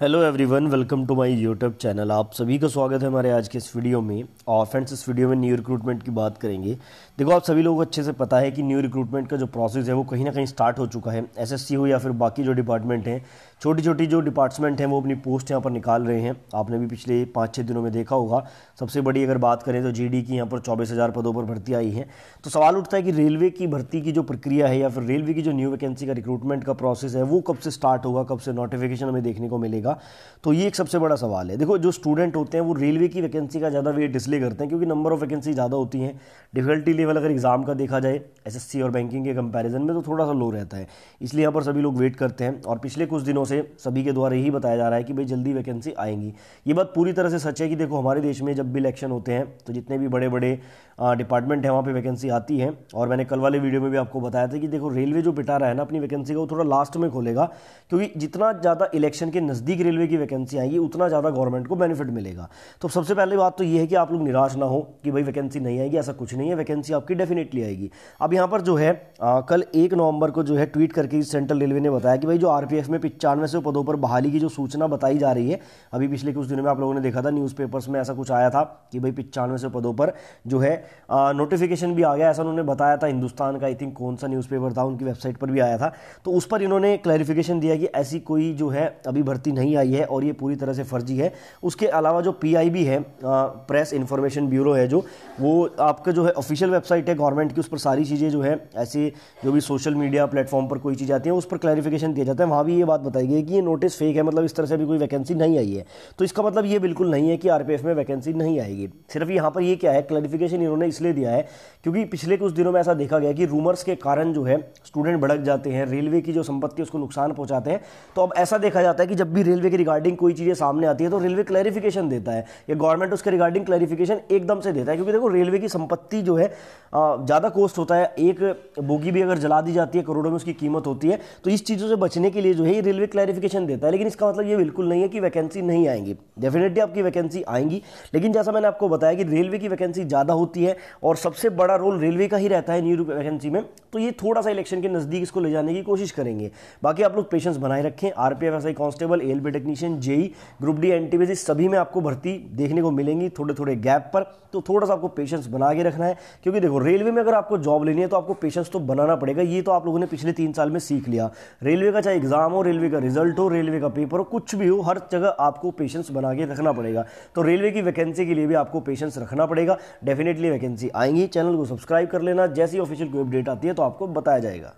hello everyone welcome to my YouTube channel आप सभी का स्वागत है हमारे आज के इस वीडियो में और फ्रेंड्स इस वीडियो में न्यू रिक्रूटमेंट की बात करेंगे देखो आप सभी लोगों को अच्छे से पता है कि न्यू रिक्रूटमेंट का जो प्रोसेस है वो कहीं ना कहीं स्टार्ट हो चुका है एसएससी हो या फिर बाकी जो डिपार्टमेंट हैं छोटी छोटी जो डिपार्टमेंट हैं वो अपनी पोस्ट यहाँ पर निकाल रहे हैं आपने भी पिछले पाँच छः दिनों में देखा होगा सबसे बड़ी अगर बात करें तो जी की यहाँ पर चौबीस पदों पर भर्ती आई है तो सवाल उठता है कि रेलवे की भर्ती की जो प्रक्रिया है या फिर रेलवे की जो न्यू वैकेंसी का रिक्रूटमेंट का प्रोसेस है वो कब से स्टार्ट होगा कब से नोटिफिकेशन हमें देखने को मिलेगा देगा तो ये एक सबसे बड़ा सवाल है देखो जो स्टूडेंट होते हैं वो रेलवे की वैकेंसी का ज़्यादा वेट इसलिए करते हैं क्योंकि नंबर ऑफ़ वैकेंसी ज़्यादा होती हैं डिफ़िकल्टी लेवल अगर एग्ज़ाम का देखा जाए एस और बैंकिंग के कंपेरिजन में तो थोड़ा सा लो रहता है इसलिए यहाँ पर सभी लोग वेट करते हैं और पिछले कुछ दिनों से सभी के द्वारा यही बताया जा रहा है कि भाई जल्दी वैकेंसी आएंगी ये बात पूरी तरह से सच है कि देखो हमारे देश में जब भी इलेक्शन होते हैं तो जितने भी बड़े बड़े डिपार्टमेंट हैं वहाँ पर वैकेंसी आती है और मैंने कल वाले वीडियो में भी आपको बताया था कि देखो रेलवे जो पिटा रहा है ना अपनी वैकेंसी का वो थोड़ा लास्ट में खोलेगा क्योंकि जितना ज़्यादा इलेक्शन के नज़दीक नज़दीक रेलवे की वैकेंसी आएगी उतना ज़्यादा गवर्नमेंट को बेनिफिट मिलेगा तो सबसे पहले बात तो ये है कि आप लोग निराश ना हो कि भाई वैकेंसी नहीं आएगी ऐसा कुछ नहीं है वैकेंसी आपकी डेफिनेटली आएगी अब यहाँ पर जो है आ, कल एक नवंबर को जो है ट्वीट करके सेंट्रल रेलवे ने बताया कि भाई जो आरपीएफ में पिचानवे सौ पदों पर बहाली की जो सूचना बताई जा रही है अभी पिछले कुछ दिनों में आप लोगों ने देखा था न्यूज़पेपर्स में ऐसा कुछ आया था कि भाई पिचानवे सौ पदों पर जो है नोटिफिकेशन भी आ गया ऐसा उन्होंने बताया था हिंदुस्तान का आई थिंक कौन सा न्यूज़पेपर था उनकी वेबसाइट पर भी आया था तो उस पर इन्होंने क्लैरिफिकेशन दिया कि ऐसी कोई जो है अभी भर्ती नहीं नहीं आई है और ये पूरी तरह से फर्जी है उसके अलावा जो पीआईबी है प्रेस इन्फॉर्मेशन ब्यूरो है जो वो आपका जो है ऑफिशियल वेबसाइट है गवर्नमेंट की उस पर सारी चीज़ें जो है ऐसे जो भी सोशल मीडिया प्लेटफॉर्म पर कोई चीज़ आती है उस पर क्लैरिफिकेशन दिया जाता है वहाँ भी ये बात बताई गई कि ये नोटिस फेक है मतलब इस तरह से भी कोई वैकेंसी नहीं आई है तो इसका मतलब ये बिल्कुल नहीं है कि आर में वैकेंसी नहीं आएगी सिर्फ यहाँ पर ये क्या है क्लैरिफिकेशन इन्होंने इसलिए दिया है क्योंकि पिछले कुछ दिनों में ऐसा देखा गया कि रूमर्स के कारण जो है स्टूडेंट भड़क जाते हैं रेलवे की जो संपत्ति उसको नुकसान पहुंचाते हैं तो अब ऐसा देखा जाता है कि जब भी रेलवे के रिगार्डिंग कोई चीज़ें सामने आती है तो रेलवे क्लैरिफिकेशन देता है या गवर्नमेंट उसके रिगार्डिंग क्लैरिफिकेशन एकदम से देता है क्योंकि देखो रेलवे की संपत्ति जो है ज़्यादा कॉस्ट होता है एक बोगी भी अगर जला दी जाती है करोड़ों में उसकी कीमत होती है तो इस चीज़ों से बचने के लिए जो है ये रेलवे क्लैरिफिकेशन देता है लेकिन इसका मतलब ये बिल्कुल नहीं है कि वैकेंसी नहीं आएंगी डेफिनेटली आपकी वैकेंसी आएंगी लेकिन जैसा मैंने आपको बताया कि रेलवे की वैकेंसी ज़्यादा होती है और सबसे बड़ा रोल रेलवे का ही रहता है न्यू वैकेंसी में तो ये थोड़ा सा इलेक्शन के नज़दीक इसको ले जाने की कोशिश करेंगे बाकी आप लोग पेशेंस बनाए रखें R P F constable L B technician JE group D N T सभी में आपको भर्ती देखने को मिलेंगी थोड़े थोड़े गैप पर तो थोड़ा सा आपको पेशेंस बना के रखना है क्योंकि देखो रेलवे में अगर आपको जॉब लेनी है तो आपको पेशेंस तो बनाना पड़ेगा ये तो आप लोगों ने पिछले तीन साल में सीख लिया रेलवे का चाहे एग्जाम हो रेलवे का रिजल्ट हो रेलवे का पेपर हो कुछ भी हो हर जगह आपको पेशेंस बना के रखना पड़ेगा तो रेलवे की वैकेंसी के लिए भी आपको पेशेंस रखना पड़ेगा डेफिनेटली वैकेंसी आएंगी चैनल को सब्सक्राइब कर लेना जैसी ऑफिशियल कोई अपडेट आती है तो आपको बताया जाएगा